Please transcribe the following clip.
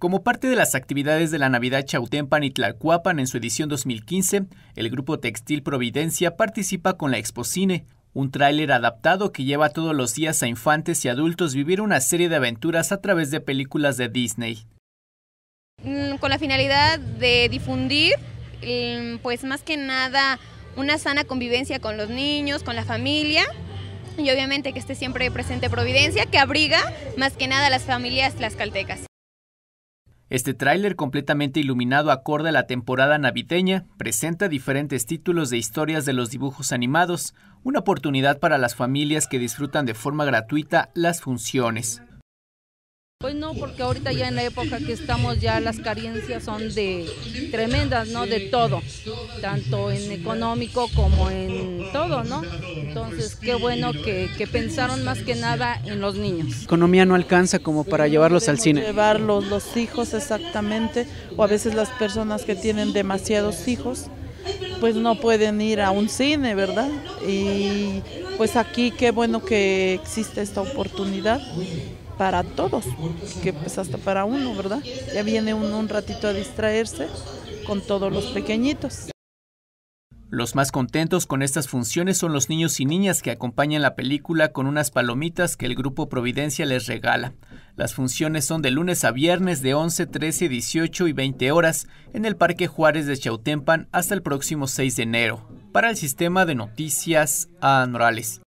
Como parte de las actividades de la Navidad Chautempan y Tlacuapan en su edición 2015, el grupo Textil Providencia participa con la Expocine, un tráiler adaptado que lleva todos los días a infantes y adultos vivir una serie de aventuras a través de películas de Disney. Mm, con la finalidad de difundir, mm, pues más que nada, una sana convivencia con los niños, con la familia y obviamente que esté siempre presente Providencia, que abriga más que nada a las familias tlaxcaltecas. Este tráiler completamente iluminado acorde a la temporada navideña presenta diferentes títulos de historias de los dibujos animados, una oportunidad para las familias que disfrutan de forma gratuita las funciones. Pues no, porque ahorita ya en la época que estamos ya las carencias son de tremendas, ¿no? De todo, tanto en económico como en todo, ¿no? Entonces, qué bueno que, pensaron más que nada en los niños. economía no alcanza como para llevarlos al cine. Llevarlos los hijos exactamente, o a veces las personas que tienen demasiados hijos pues no pueden ir a un cine, ¿verdad? Y pues aquí qué bueno que existe esta oportunidad para todos, que pues hasta para uno, ¿verdad? Ya viene uno un ratito a distraerse con todos los pequeñitos. Los más contentos con estas funciones son los niños y niñas que acompañan la película con unas palomitas que el grupo Providencia les regala. Las funciones son de lunes a viernes de 11, 13, 18 y 20 horas en el Parque Juárez de Chautempan hasta el próximo 6 de enero para el sistema de noticias anuales.